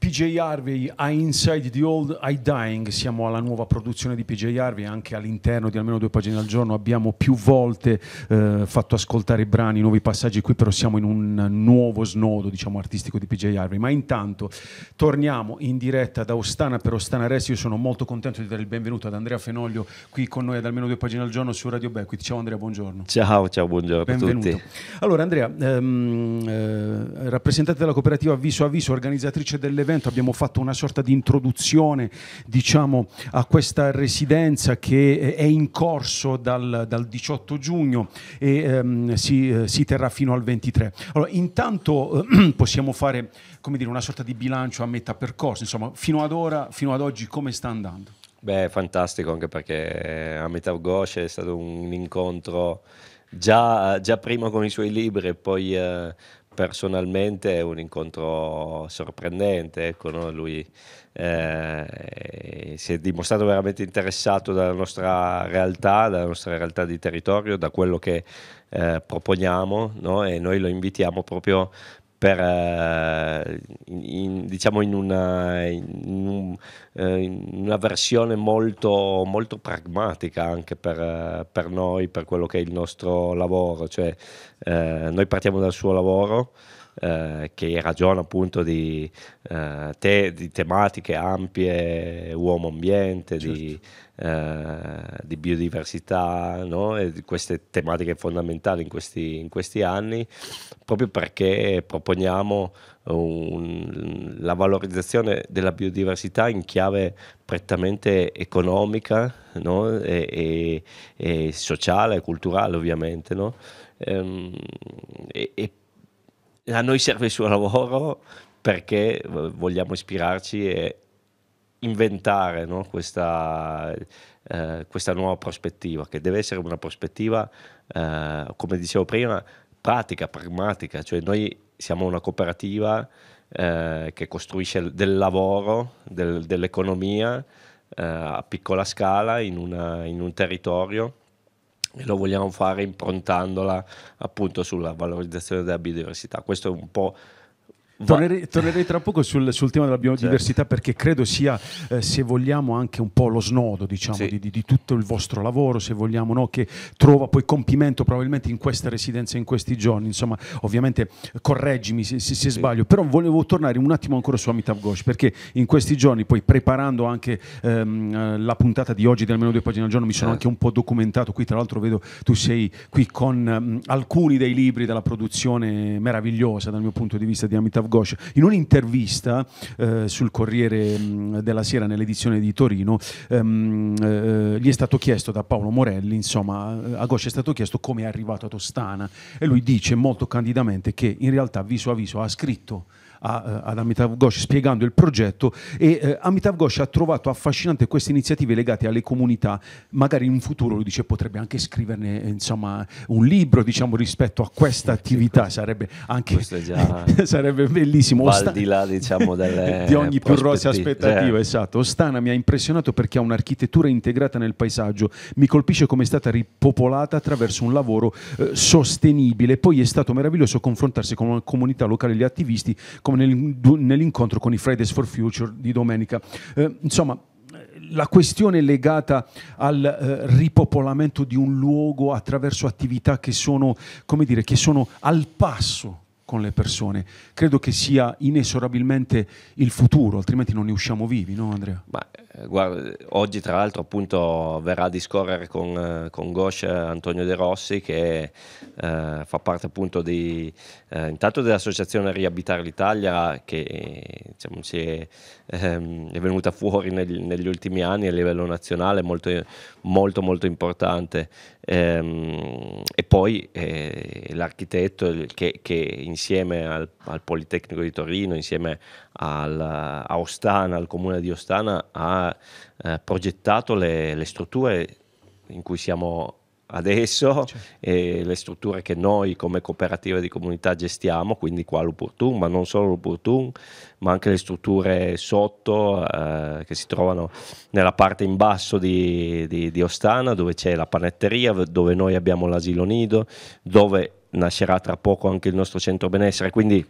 PJ Harvey a Inside the Old I Dying, siamo alla nuova produzione di PJ Harvey, anche all'interno di almeno due pagine al giorno abbiamo più volte eh, fatto ascoltare i brani, nuovi passaggi, qui però siamo in un nuovo snodo diciamo, artistico di PJ Harvey, ma intanto torniamo in diretta da Ostana per Ostana Rest, io sono molto contento di dare il benvenuto ad Andrea Fenoglio qui con noi ad almeno due pagine al giorno su Radio Beckwith, ciao Andrea, buongiorno. Ciao, ciao, buongiorno benvenuto. a tutti. Allora Andrea, ehm, eh, rappresentante della cooperativa Viso a Viso, organizzatrice dell'evento, intervento abbiamo fatto una sorta di introduzione diciamo, a questa residenza che eh, è in corso dal, dal 18 giugno e ehm, si, eh, si, terrà fino al 23. Allora, intanto eh, possiamo fare dire, una sorta di bilancio a metà percorso, insomma, fino ad ora, fino ad oggi come sta andando? Beh, fantastico anche perché eh, a metà Gosce è stato un incontro già, già, prima con i suoi libri e poi eh, personalmente è un incontro sorprendente, ecco, no? lui eh, si è dimostrato veramente interessato dalla nostra realtà, dalla nostra realtà di territorio, da quello che eh, proponiamo no? e noi lo invitiamo proprio per, eh, in, in, diciamo in una, eh, in, una versione molto, molto, pragmatica anche per, eh, per, noi, per quello che è il nostro lavoro. Cioè, noi partiamo dal suo lavoro. Eh, che ragiona appunto di, eh, te, di tematiche ampie, uomo-ambiente, certo. di, eh, di, biodiversità, no? e di queste tematiche fondamentali in questi, in questi anni, proprio perché proponiamo un, la valorizzazione della biodiversità in chiave prettamente economica no? e, e, e, sociale, culturale ovviamente. No? Ehm, e, e, a noi serve il suo lavoro perché vogliamo ispirarci e inventare no? questa, eh, questa, nuova prospettiva, che deve essere una prospettiva, eh, come dicevo prima, pratica, pragmatica, cioè noi siamo una cooperativa eh, che costruisce del lavoro, del, dell'economia eh, a piccola scala in, una, in un territorio e lo vogliamo fare improntandola appunto sulla valorizzazione della biodiversità. Questo è un po' Tornerei, tornerei, tra poco sul, sul tema della biodiversità certo. perché credo sia, eh, se vogliamo, anche un po' lo snodo diciamo, sì. di, di, di, tutto il vostro lavoro, se vogliamo, no? che trova poi compimento probabilmente in questa residenza in questi giorni. Insomma, ovviamente correggimi se, se, se sì. sbaglio, però volevo tornare un attimo ancora su Amitav Ghosh perché in questi giorni, poi preparando anche ehm, eh, la puntata di oggi di almeno due pagine al giorno, mi sono eh. anche un po' documentato. Qui, tra l'altro, vedo tu sei qui con um, alcuni dei libri della produzione meravigliosa dal mio punto di vista di Amitabh Gosh. In un'intervista eh, sul Corriere mm, della Sera nell'edizione di Torino ehm, eh, gli è stato chiesto da Paolo Morelli, insomma, a Gosh è stato chiesto come è arrivato a Tostana e lui dice molto candidamente che in realtà viso a viso ha scritto a, eh, ad Amitav Ghosh spiegando il progetto e eh, Amitav Ghosh ha trovato affascinante queste iniziative legate alle comunità, magari in un futuro lui dice potrebbe anche scriverne eh, insomma, un libro diciamo, rispetto a questa attività, sarebbe anche sarebbe bellissimo. Al di là diciamo, delle, di ogni più rosea aspettativa, eh. Certo. esatto. Ostana mi ha impressionato perché ha un'architettura integrata nel paesaggio, mi colpisce come è stata ripopolata attraverso un lavoro eh, sostenibile, poi è stato meraviglioso confrontarsi con una comunità locale gli attivisti come nell'incontro con i Fridays for Future di domenica. Eh, insomma, la questione legata al eh, ripopolamento di un luogo attraverso attività che sono, come dire, che sono al passo con le persone. Credo che sia inesorabilmente il futuro, altrimenti non ne usciamo vivi, no Andrea? Ma eh, guarda, oggi tra l'altro appunto verrà a discorrere con, eh, con Gosh eh, Antonio De Rossi che eh, fa parte appunto di, eh, intanto dell'associazione Riabitare l'Italia che diciamo, è, ehm, è, venuta fuori neg- negli ultimi anni a livello nazionale, molto molto, molto importante ehm, e poi eh, l'architetto che, che insieme al, al Politecnico di Torino, insieme al, a Ostana, al comune di Ostana ha eh, progettato le, le, strutture in cui siamo adesso cioè. e le strutture che noi come cooperativa di comunità gestiamo, quindi qua l'Upurtun, ma non solo l'Upurtun, ma anche le strutture sotto eh, che si trovano nella parte in basso di, di, di Ostana, dove c'è la panetteria, dove noi abbiamo l'asilo nido, dove nascerà tra poco anche il nostro centro benessere. Quindi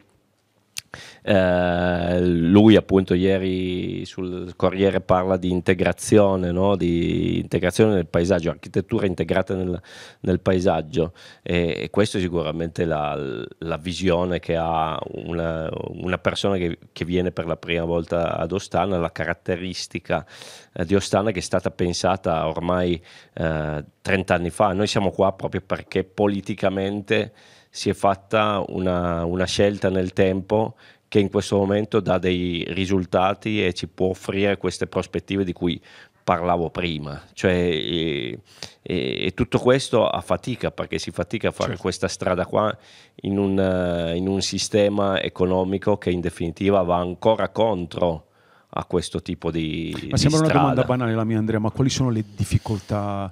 eh, lui appunto ieri sul Corriere parla di integrazione, no? di integrazione nel paesaggio, architettura integrata nel, nel paesaggio e, e questa è sicuramente la, la, visione che ha una, una persona che, che, viene per la prima volta ad Ostana, la caratteristica eh, di Ostana che è stata pensata ormai eh, 30 anni fa. Noi siamo qua proprio perché politicamente si è fatta una, una scelta nel tempo che in questo momento dà dei risultati e ci può offrire queste prospettive di cui parlavo prima. Cioè, e, e, e, tutto questo a fatica, perché si fatica a fare certo. questa strada qua in un, in un, sistema economico che in definitiva va ancora contro a questo tipo di... Ma sembra strada. una domanda banale la mia Andrea, ma quali sono le difficoltà?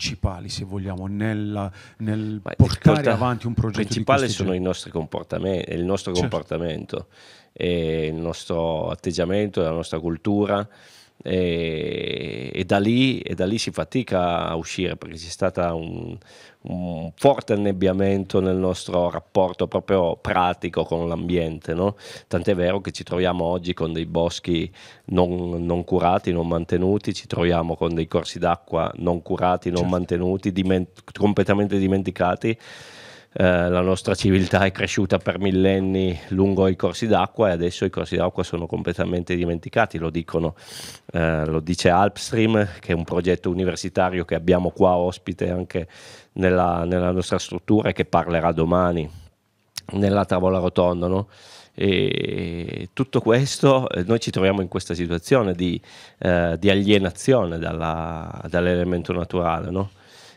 principali, se vogliamo, nel, nel portare porta, avanti un progetto? Il Principali sono genere? i nostri comportamenti, il nostro certo. comportamento, il nostro atteggiamento, la nostra cultura e, e, da lì, e, da lì, si fatica a uscire perché c'è stato un, un, forte annebbiamento nel nostro rapporto proprio pratico con l'ambiente, no? tant'è vero che ci troviamo oggi con dei boschi non, non, curati, non mantenuti, ci troviamo con dei corsi d'acqua non curati, non certo. mantenuti, diment- completamente dimenticati eh, la nostra civiltà è cresciuta per millenni lungo i corsi d'acqua e adesso i corsi d'acqua sono completamente dimenticati, lo, dicono, eh, lo dice Alpstream, che è un progetto universitario che abbiamo qua ospite anche nella, nella nostra struttura e che parlerà domani nella tavola rotonda. No? E tutto questo, eh, noi ci troviamo in questa situazione di, eh, di alienazione dalla, dall'elemento naturale, no?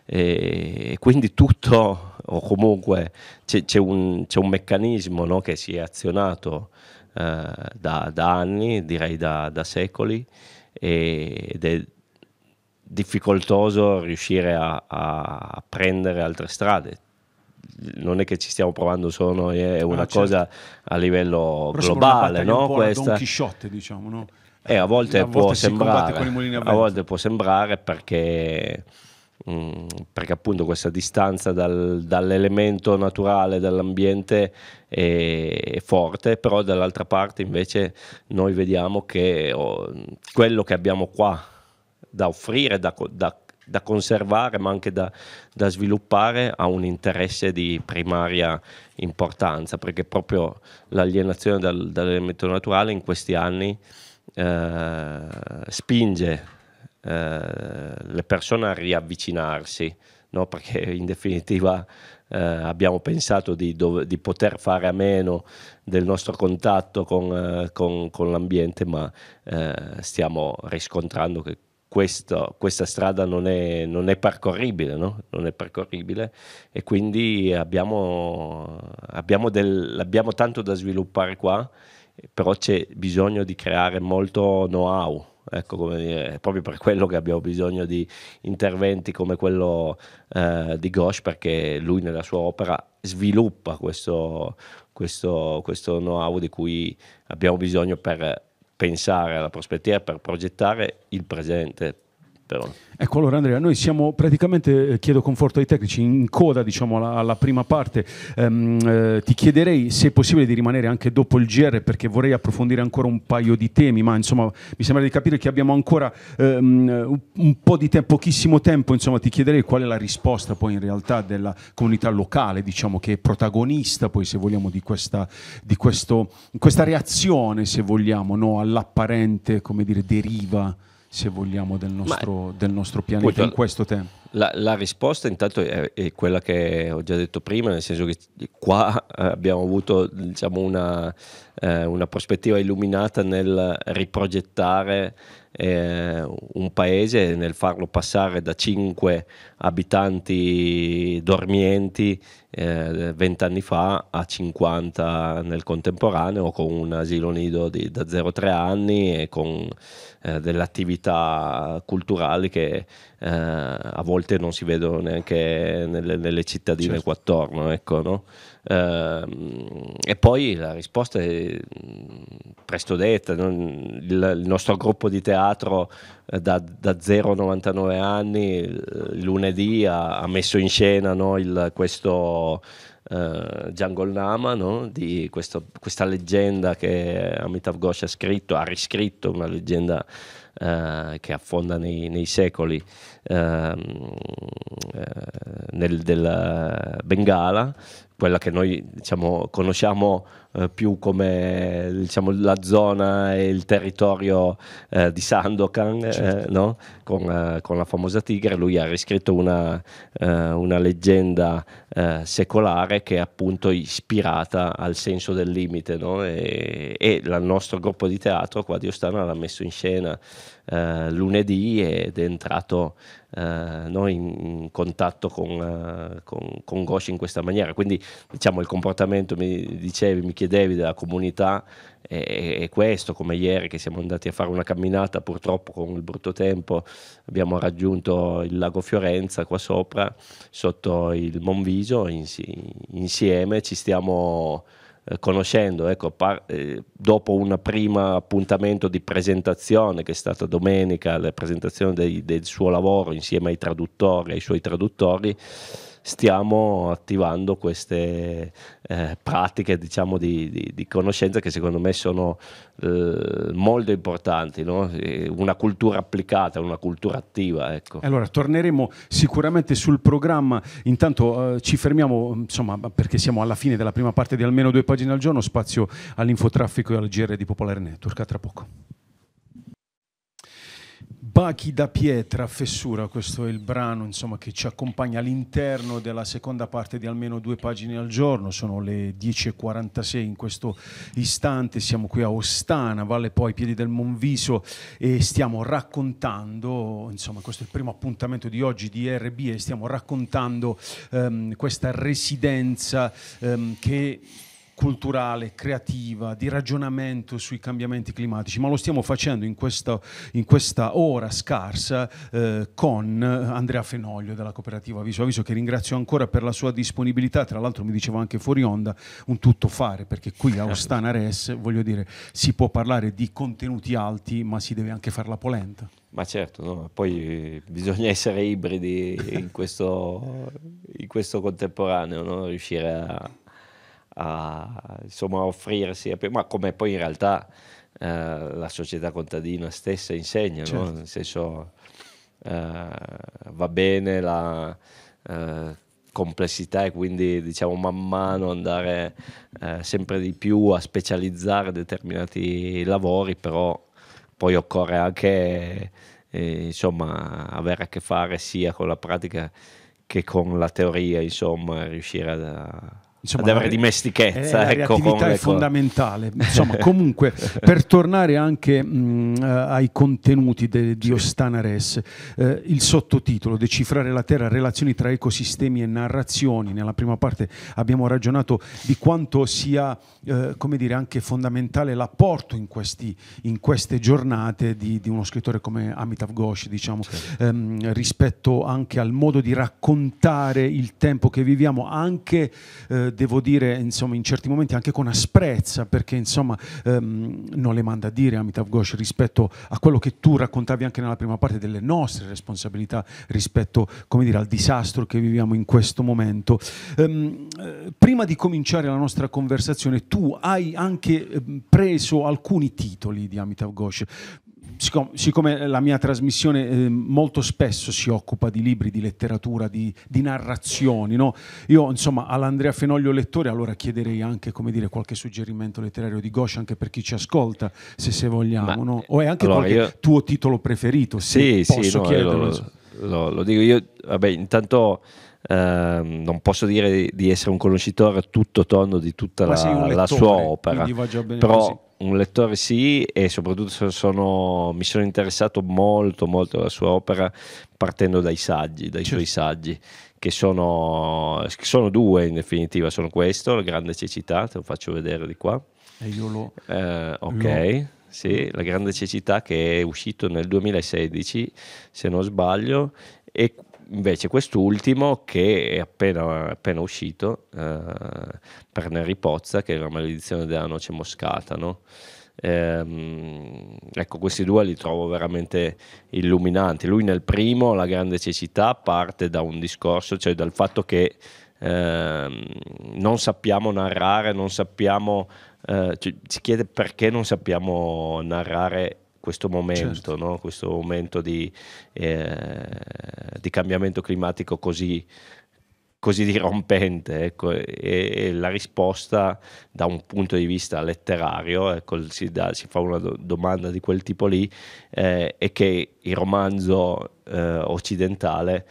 e quindi tutto o comunque c'è, un, un, meccanismo no, che si è azionato eh, da, da, anni, direi da, da secoli, e, ed è difficoltoso riuscire a, a, prendere altre strade. Non è che ci stiamo provando solo noi, è ah, una ah, certo. cosa a livello Però globale, no? Un Questa... Don Chisciotte, diciamo, no? Eh, a volte, a può, volte sembrare, a volte può sembrare perché Mm, perché appunto questa distanza dal, dall'elemento naturale, dall'ambiente è, è, forte, però dall'altra parte invece noi vediamo che oh, quello che abbiamo qua da offrire, da, da da conservare ma anche da, da, sviluppare ha un interesse di primaria importanza perché proprio l'alienazione dal, dall'elemento naturale in questi anni eh, spinge eh, le persone a riavvicinarsi, no? perché in definitiva eh, abbiamo pensato di, dove, di, poter fare a meno del nostro contatto con, eh, con, con l'ambiente, ma eh, stiamo riscontrando che questo, questa strada non è, non è percorribile, no? non è percorribile e quindi abbiamo, abbiamo, del, abbiamo tanto da sviluppare qua, però c'è bisogno di creare molto know-how ecco come dire, è proprio per quello che abbiamo bisogno di interventi come quello eh, di Gosh, perché lui nella sua opera sviluppa questo, questo, questo know-how di cui abbiamo bisogno per pensare alla prospettiva, per progettare il presente, però. Ecco allora Andrea, noi siamo praticamente, eh, chiedo conforto ai tecnici, in coda diciamo alla, alla prima parte, um, eh, ti chiederei se è possibile di rimanere anche dopo il GR perché vorrei approfondire ancora un paio di temi, ma insomma mi sembra di capire che abbiamo ancora um, un po' di tempo, pochissimo tempo, insomma ti chiederei qual è la risposta poi in realtà della comunità locale, diciamo che è protagonista poi se vogliamo di questa, di questo, questa reazione se vogliamo no? all'apparente come dire, deriva se vogliamo, del nostro, Ma, del nostro pianeta molto, in questo tempo? La, la risposta intanto è, è, quella che ho già detto prima, nel senso che qua eh, abbiamo avuto diciamo, una, eh, una prospettiva illuminata nel riprogettare eh, un paese, nel farlo passare da 5 abitanti dormienti eh, vent'anni eh, fa a 50 nel contemporaneo con un asilo nido di, da 0 a 3 anni e con eh, delle attività culturali che eh, a volte non si vedono neanche nelle, nelle cittadine certo. qua attorno. Ecco, no? Ehm, e poi la risposta è mm, presto detta, non, il, il, nostro gruppo di teatro eh, da, da 0 a 99 anni lunedì ha, ha messo in scena no, il, questo... Uh, eh, Django Nama no? di questo, questa leggenda che Amitav Ghosh ha scritto, ha riscritto una leggenda eh, che affonda nei, nei secoli ehm, eh, nel, della eh, Bengala, quella che noi diciamo, conosciamo eh, più come diciamo, la zona e il territorio eh, di Sandokan, eh, certo. no? con, eh, con, la famosa tigre, lui ha riscritto una, una leggenda secolare che è appunto ispirata al senso del limite no? e, e il nostro gruppo di teatro qua di Ostana l'ha messo in scena lunedì ed è entrato Uh, noi in, contatto con, uh, con, con Gosh in questa maniera. Quindi diciamo il comportamento, mi dicevi, mi chiedevi della comunità è, questo, come ieri che siamo andati a fare una camminata, purtroppo con il brutto tempo abbiamo raggiunto il lago Fiorenza qua sopra, sotto il Monviso, insieme ci stiamo eh, conoscendo, ecco, par- eh, dopo un primo appuntamento di presentazione che è stata domenica, la presentazione dei, del suo lavoro insieme ai traduttori, ai suoi traduttori, stiamo attivando queste eh, pratiche diciamo, di, di, di, conoscenza che secondo me sono eh, molto importanti, no? una cultura applicata, una cultura attiva. Ecco. Allora torneremo sicuramente sul programma, intanto eh, ci fermiamo insomma, perché siamo alla fine della prima parte di almeno due pagine al giorno, spazio all'infotraffico e al GR di Popolare Network, a tra poco. Bachi da pietra, fessura, questo è il brano insomma, che ci accompagna all'interno della seconda parte di almeno due pagine al giorno, sono le 10.46 in questo istante, siamo qui a Ostana, Valle Poi, Piedi del Monviso e stiamo raccontando, insomma questo è il primo appuntamento di oggi di RBE, stiamo raccontando ehm, questa residenza ehm, che culturale, creativa, di ragionamento sui cambiamenti climatici, ma lo stiamo facendo in questa, in questa ora scarsa eh, con Andrea Fenoglio della cooperativa Viso Aviso, che ringrazio ancora per la sua disponibilità, tra l'altro mi dicevo anche fuori onda, un tutto fare, perché qui a certo. Ostana Res, voglio dire, si può parlare di contenuti alti, ma si deve anche fare la polenta. Ma certo, no? poi eh, bisogna essere ibridi in questo, in questo contemporaneo, no? riuscire a a insomma, offrirsi, ma come poi in realtà eh, la società contadina stessa insegna, certo. no? nel senso eh, va bene la eh, complessità e quindi diciamo man mano andare eh, sempre di più a specializzare determinati lavori, però poi occorre anche eh, insomma, avere a che fare sia con la pratica che con la teoria, insomma, riuscire a insomma, ad avere eh, dimestichezza. Eh, ecco, con è ecco. fondamentale. Insomma, comunque, per tornare anche mh, mm, eh, ai contenuti de, di sì. Ostanares, eh, il sottotitolo Decifrare la Terra, relazioni tra ecosistemi e narrazioni. Nella prima parte abbiamo ragionato di quanto sia, eh, come dire, anche fondamentale l'apporto in, questi, in queste giornate di, di, uno scrittore come Amitav Ghosh, diciamo, sì. ehm, rispetto anche al modo di raccontare il tempo che viviamo, anche eh, devo dire insomma, in certi momenti anche con asprezza, perché insomma, ehm, non le manda a dire Amitav Ghosh rispetto a quello che tu raccontavi anche nella prima parte delle nostre responsabilità rispetto dire, al disastro che viviamo in questo momento. Ehm, eh, prima di cominciare la nostra conversazione, tu hai anche ehm, preso alcuni titoli di Amitav Ghosh siccome, la mia trasmissione ehm, molto spesso si occupa di libri, di letteratura, di, di narrazioni, no? io insomma all'Andrea Fenoglio lettore allora chiederei anche dire, qualche suggerimento letterario di Goscia anche per chi ci ascolta, se, se vogliamo, Ma, no? Eh, o è anche allora qualche io... tuo titolo preferito, se sì, posso no, chiederlo. Lo, lo, lo, dico io, vabbè intanto... Uh, non posso dire di, essere un conoscitore a tutto tondo di tutta la, lettore, la, sua opera, però un lettore sì e soprattutto sono, mi sono interessato molto molto alla sua opera partendo dai saggi, dai certo. suoi saggi che sono, sono, due in definitiva, sono questo, La grande cecità, te lo faccio vedere di qua. E io lo... Eh, ok. Lo... Sì, La grande cecità che è uscito nel 2016, se non sbaglio, e invece quest'ultimo che è appena, appena uscito eh, per Neri Pozza, che è la maledizione della noce moscata, no? ehm, ecco, questi due li trovo veramente illuminanti. Lui nel primo, La grande cecità, parte da un discorso, cioè dal fatto che eh, non sappiamo narrare, non sappiamo, eh, ci, si chiede perché non sappiamo narrare questo momento, certo. no? questo momento di, eh, di, cambiamento climatico così, così dirompente. Ecco. E, e, la risposta da un punto di vista letterario, ecco, si, da, si, fa una domanda di quel tipo lì, eh, è che il romanzo eh, occidentale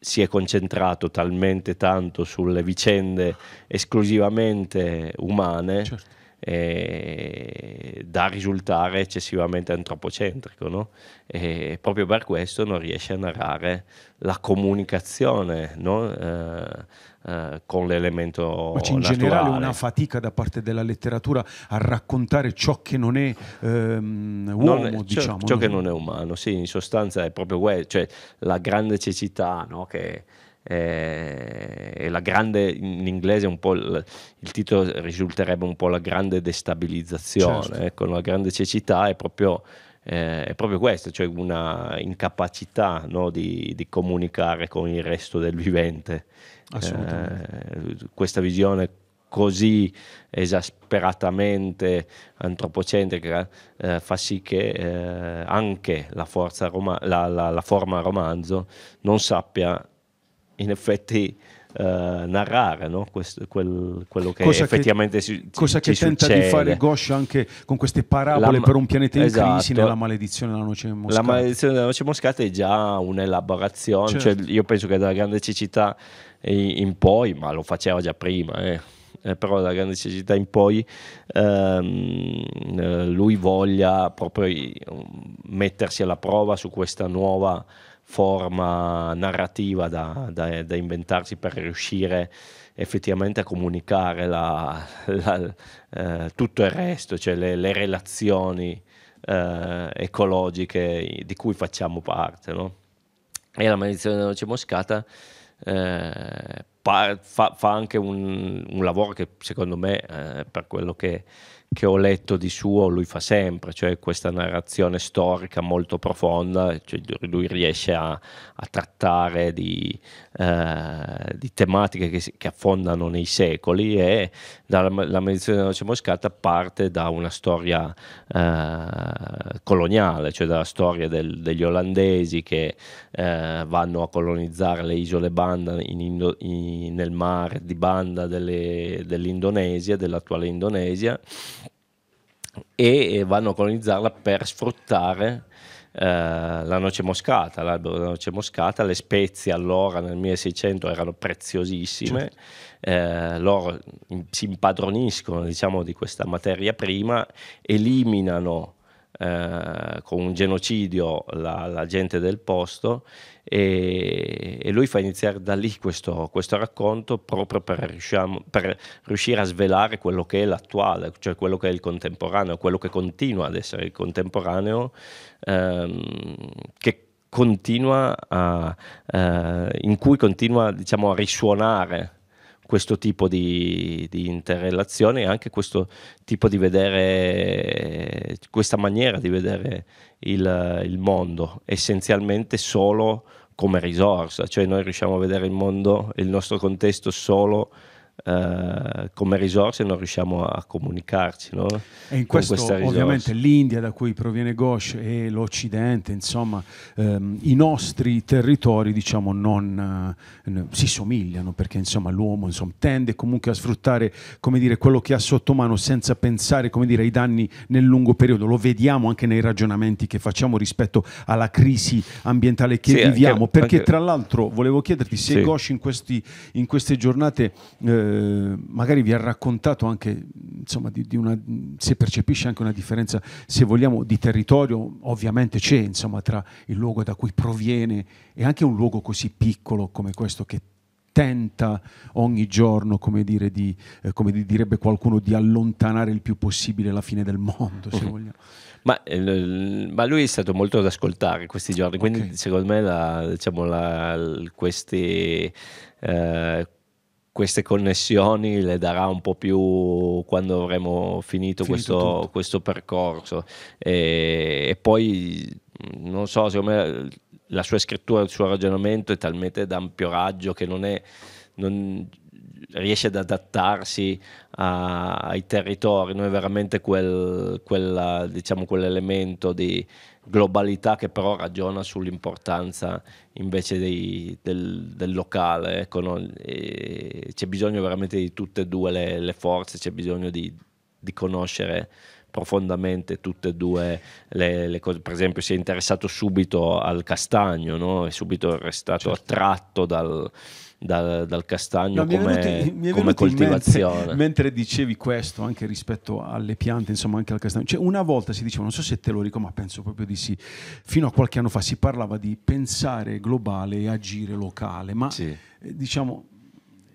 si è concentrato talmente tanto sulle vicende esclusivamente umane certo. Eh, da risultare eccessivamente antropocentrico, no? e proprio per questo non riesce a narrare la comunicazione no? eh, eh, con l'elemento Ma c'è in naturale. generale una fatica da parte della letteratura a raccontare ciò che non è ehm, uomo, non è, diciamo. Ciò, no? che non è umano, sì, in sostanza è proprio cioè, la grande cecità che eh, e la grande, in inglese un po' il, il titolo risulterebbe un po' la grande destabilizzazione, certo. ecco, eh, la grande cecità è proprio, eh, è proprio questo, cioè una incapacità no, di, di, comunicare con il resto del vivente. Eh, questa visione così esasperatamente antropocentrica eh, fa sì che eh, anche la, roma- la, la, la, forma romanzo non sappia in effetti Uh, narrare no? Questo, quel, quello che cosa effettivamente che, si, cosa ci, che ci tenta di fare Gosh anche con queste parabole ma- per un pianeta in esatto. crisi nella maledizione della noce moscata la maledizione della noce moscata è già un'elaborazione cioè, certo. cioè, io penso che dalla grande cecità in poi ma lo faceva già prima eh. Eh, però dalla grande cecità in poi ehm, eh, lui voglia proprio mettersi alla prova su questa nuova forma narrativa da, da, da inventarsi per riuscire effettivamente a comunicare la, la, eh, tutto il resto, cioè le, le relazioni eh, ecologiche di cui facciamo parte. No? E la maledizione della noce moscata eh, fa, fa anche un, un, lavoro che secondo me, eh, per quello che, che, ho letto di suo, lui fa sempre, cioè questa narrazione storica molto profonda, cioè lui riesce a, a trattare di, eh, di tematiche che, che, affondano nei secoli e dalla, la medizione della noce moscata parte da una storia eh, coloniale, cioè dalla storia del, degli olandesi che eh, vanno a colonizzare le isole Banda in, Indo, in nel mare di banda delle, dell'Indonesia, dell'attuale Indonesia, e vanno a colonizzarla per sfruttare eh, la noce moscata, l'albero della noce moscata, le spezie allora nel 1600 erano preziosissime, certo. eh, loro si impadroniscono diciamo, di questa materia prima, eliminano eh, con un genocidio la, la, gente del posto e, e, lui fa iniziare da lì questo, questo racconto proprio per, riusciamo, per, riuscire a svelare quello che è l'attuale, cioè quello che è il contemporaneo, quello che continua ad essere il contemporaneo, ehm, che continua a, eh, in cui continua diciamo, a risuonare questo tipo di, di interrelazione e anche questo tipo di vedere, questa maniera di vedere il, il mondo, essenzialmente solo come risorsa, cioè noi riusciamo a vedere il mondo, il nostro contesto solo eh, come risorse non riusciamo a comunicarci. No? E in questo ovviamente l'India da cui proviene Ghosh e l'Occidente, insomma ehm, i nostri territori diciamo non eh, si somigliano perché insomma l'uomo insomma, tende comunque a sfruttare come dire, quello che ha sotto mano senza pensare come dire, ai danni nel lungo periodo. Lo vediamo anche nei ragionamenti che facciamo rispetto alla crisi ambientale che sì, viviamo. Anche, perché anche... tra l'altro volevo chiederti se sì. Ghosh in, questi, in queste giornate... Eh, eh, magari vi ha raccontato anche, insomma, di, di una, se percepisce anche una differenza, se vogliamo, di territorio, ovviamente c'è, insomma, tra il luogo da cui proviene e anche un luogo così piccolo come questo che tenta ogni giorno, come, dire, di, eh, come direbbe qualcuno, di allontanare il più possibile la fine del mondo, se vogliamo. Ma, eh, ma, lui è stato molto ad ascoltare questi giorni, quindi okay. secondo me la, diciamo, la, queste... Eh, queste connessioni le darà un po' più quando avremo finito, finito questo, questo, percorso. E, e, poi, non so, secondo me la sua scrittura, il suo ragionamento è talmente d'ampio raggio che non è... Non, riesce ad adattarsi a, ai territori, non è veramente quel, quella, diciamo, quell'elemento di globalità che però ragiona sull'importanza invece dei, del, del, locale, ecco, no? c'è bisogno veramente di tutte e due le, le forze, c'è bisogno di, di conoscere profondamente tutte e due le, le, cose. Per esempio, si è interessato subito al castagno, no? è subito restato certo. attratto dal, dal, dal castagno no, come, venuti, come coltivazione. Mente, mentre dicevi questo anche rispetto alle piante, insomma anche al castagno, cioè, una volta si diceva, non so se te lo ricordo, ma penso proprio di sì, fino a qualche anno fa si parlava di pensare globale e agire locale, ma sì. Eh, diciamo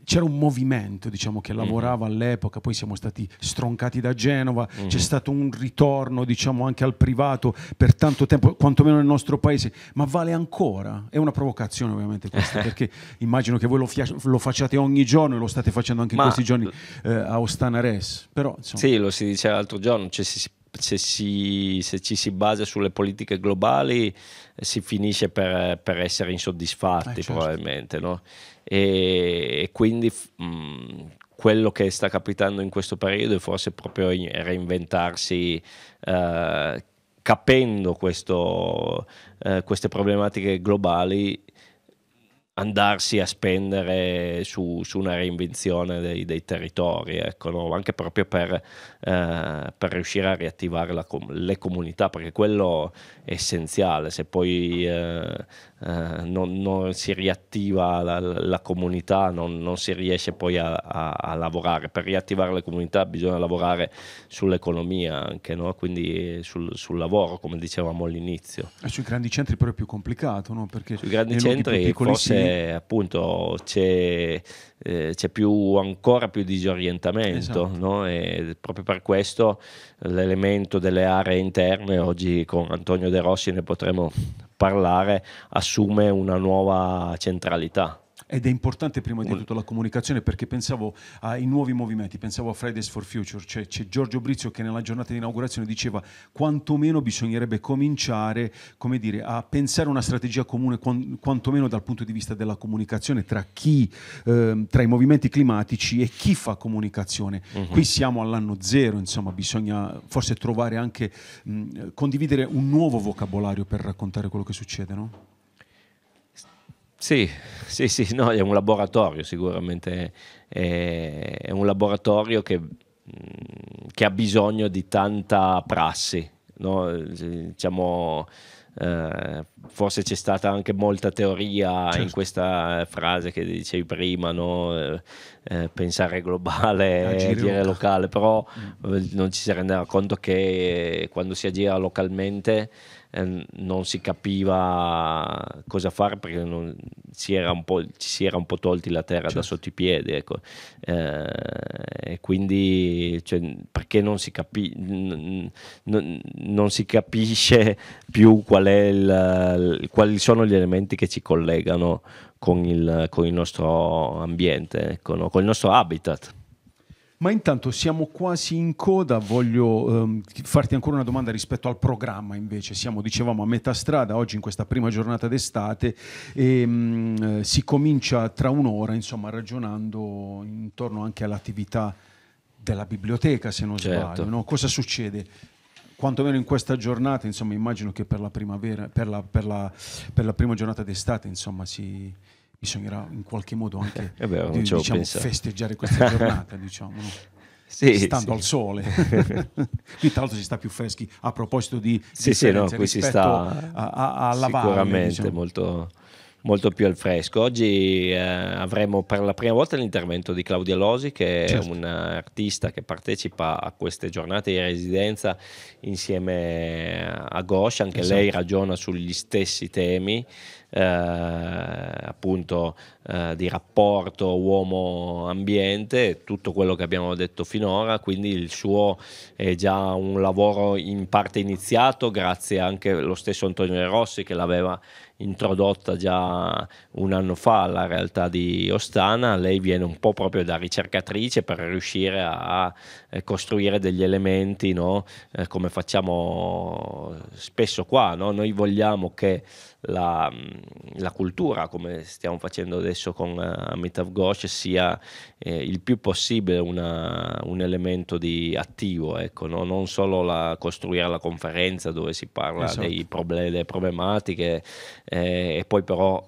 c'era un movimento diciamo, che mhm. lavorava mm-hmm. all'epoca, poi siamo stati stroncati da Genova, mm-hmm. c'è stato un ritorno diciamo, anche al privato per tanto tempo, quantomeno nel nostro paese, ma vale ancora? È una provocazione ovviamente questa, perché immagino che voi lo, fia- lo, facciate ogni giorno e lo state facendo anche ma... in questi giorni eh, a Ostana Res. Però, insomma... Sì, lo si diceva l'altro giorno, cioè si, se, si, se, ci si basa sulle politiche globali eh, si finisce per, per essere insoddisfatti eh, certo. probabilmente. No? e, quindi mh, quello che sta capitando in questo periodo è forse proprio reinventarsi eh, capendo questo, eh, queste problematiche globali andarsi a spendere su, su una reinvenzione dei, dei territori, ecco, no? anche proprio per, eh, per, riuscire a riattivare la, le comunità, perché quello è essenziale, se poi eh, eh, non, non, si riattiva la, la comunità non, non, si riesce poi a, a, a, lavorare, per riattivare le comunità bisogna lavorare sull'economia anche, no? quindi sul, sul, lavoro come dicevamo all'inizio. E eh, sui grandi centri però è più complicato, no? perché sui grandi centri forse eh, appunto c'è, eh, c'è più, ancora più disorientamento esatto. no? e proprio per questo l'elemento delle aree interne oggi con Antonio De Rossi ne potremo parlare assume una nuova centralità. Ed è importante prima di tutto la comunicazione perché pensavo ai nuovi movimenti, pensavo a Fridays for Future, cioè c'è Giorgio Brizio che nella giornata di inaugurazione diceva quantomeno bisognerebbe cominciare dire, a pensare una strategia comune, quantomeno dal punto di vista della comunicazione tra, chi, eh, tra i movimenti climatici e chi fa comunicazione. Uh-huh. Qui siamo all'anno zero, insomma, bisogna forse trovare anche, mh, condividere un nuovo vocabolario per raccontare quello che succede. No? Sì, sì, sì, no, è un laboratorio sicuramente, è, è un laboratorio che, che, ha bisogno di tanta prassi, no? diciamo, eh, forse c'è stata anche molta teoria certo. in questa frase che dicevi prima, no? eh, eh pensare globale, agire, agire locale, però mm. non ci si rendeva conto che quando si agira localmente... Ehm, non si capiva cosa fare perché non, si era un po', si era un po' tolti la terra certo. da sotto i piedi. Ecco. Eh, e quindi cioè, perché non si, capi, n- n- non si, capisce più qual il, quali sono gli elementi che ci collegano con il, con il nostro ambiente, ecco, no? con il nostro habitat. Ma intanto siamo quasi in coda, voglio ehm, farti ancora una domanda rispetto al programma invece, siamo dicevamo a metà strada oggi in questa prima giornata d'estate e mh, mm, eh, si comincia tra un'ora insomma ragionando intorno anche all'attività della biblioteca se non certo. sbaglio, no? cosa succede? Quantomeno in questa giornata, insomma, immagino che per la, primavera, per la, per la, per la prima giornata d'estate, insomma, si, bisognerà in qualche modo anche vero, eh di, diciamo, festeggiare questa giornata, diciamo, no? sì, stando sì. al sole. Qui tra l'altro si sta più freschi a proposito di sì, sì, no, qui si sta a, a, alla sicuramente valle, diciamo. molto molto più al fresco. Oggi eh, avremo per la prima volta l'intervento di Claudia Losi, che è certo. un artista che partecipa a queste giornate di residenza insieme a Gosh, anche esatto. lei ragiona sugli stessi temi. Eh, appunto eh, di rapporto uomo-ambiente, tutto quello che abbiamo detto finora, quindi il suo è già un lavoro in parte iniziato grazie anche allo stesso Antonio Rossi che l'aveva introdotta già un anno fa alla realtà di Ostana, lei viene un po' proprio da ricercatrice per riuscire a eh, costruire degli elementi, no? eh, come facciamo spesso qua, no? noi vogliamo che la, mm, la, cultura, come stiamo facendo adesso con uh, eh, Amitav Gosh, sia eh, il più possibile una, un elemento di attivo, ecco, no? non solo la, costruire la conferenza dove si parla esatto. dei problemi, delle problematiche eh, e poi però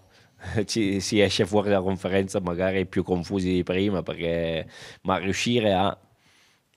ci, si esce fuori dalla conferenza magari più confusi di prima, perché, ma riuscire a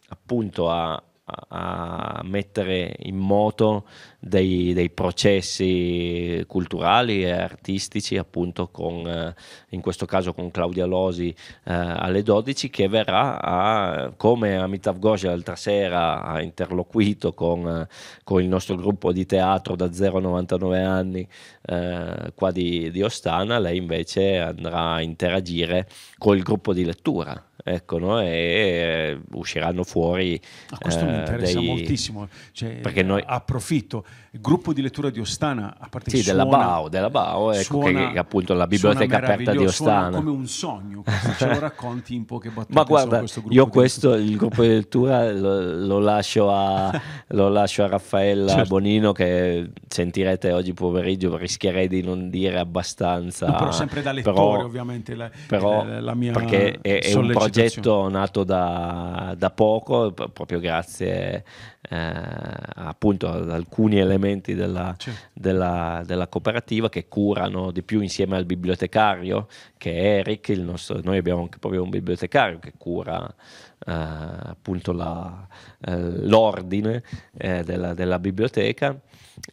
appunto a a mettere in moto dei, dei, processi culturali e artistici appunto con, eh, in questo caso con Claudia Losi eh, alle 12 che verrà a, come Amitav Gosia l'altra sera ha interloquito con, eh, con, il nostro gruppo di teatro da 0 99 anni eh, qua di, di Ostana, lei invece andrà a interagire col gruppo di lettura ecco, no? e, eh, usciranno fuori. A questo eh, mi interessa dei... moltissimo, cioè, noi... approfitto. Il gruppo di lettura di Ostana, a parte sì, suona, della BAO, della BAO ecco, suona, che, appunto la biblioteca aperta di Ostana. come un sogno, ce lo racconti in poche battute. Ma guarda, questo io questo, il gruppo di lettura lo, lo, lascio, a, lo lascio a, Raffaella certo. Bonino che sentirete oggi pomeriggio, rischierei di non dire abbastanza. No, però sempre da lettore però, ovviamente la, però, la mia perché è, è un progetto progetto nato da, da poco, proprio grazie eh, appunto ad alcuni elementi della, certo. della, della, cooperativa che curano di più insieme al bibliotecario che è Eric, nostro, noi abbiamo anche proprio un bibliotecario che cura eh, appunto la, eh, l'ordine eh, della, della, biblioteca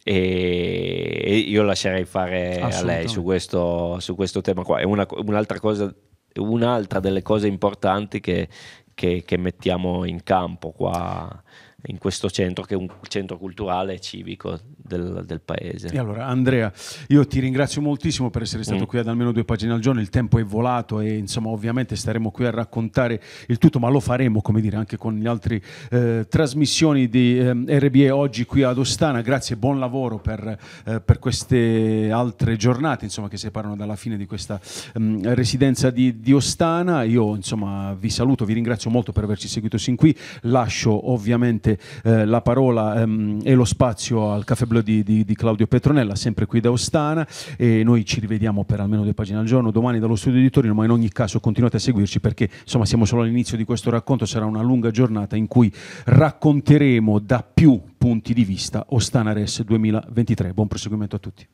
e io lascerei fare a lei su questo, su questo tema qua. È una, un'altra cosa un'altra delle cose importanti che, che, che mettiamo in campo qua in questo centro che è un centro culturale e civico del, del paese. E allora Andrea, io ti ringrazio moltissimo per essere stato mm. qui ad almeno due pagine al giorno, il tempo è volato e insomma ovviamente staremo qui a raccontare il tutto, ma lo faremo come dire anche con le altre eh, trasmissioni di eh, RBE oggi qui ad Ostana, grazie, buon lavoro per, eh, per queste altre giornate insomma, che separano dalla fine di questa mh, ehm, residenza di, di Ostana, io insomma vi saluto, vi ringrazio molto per averci seguito sin qui, lascio ovviamente nuovamente eh, la parola ehm, e lo spazio al Caffè Bleu di, di, di, Claudio Petronella, sempre qui da Ostana e noi ci rivediamo per almeno due pagine al giorno domani dallo studio di Torino, ma in ogni caso continuate a seguirci perché insomma siamo solo all'inizio di questo racconto, sarà una lunga giornata in cui racconteremo da più punti di vista Ostana Res 2023. Buon proseguimento a tutti.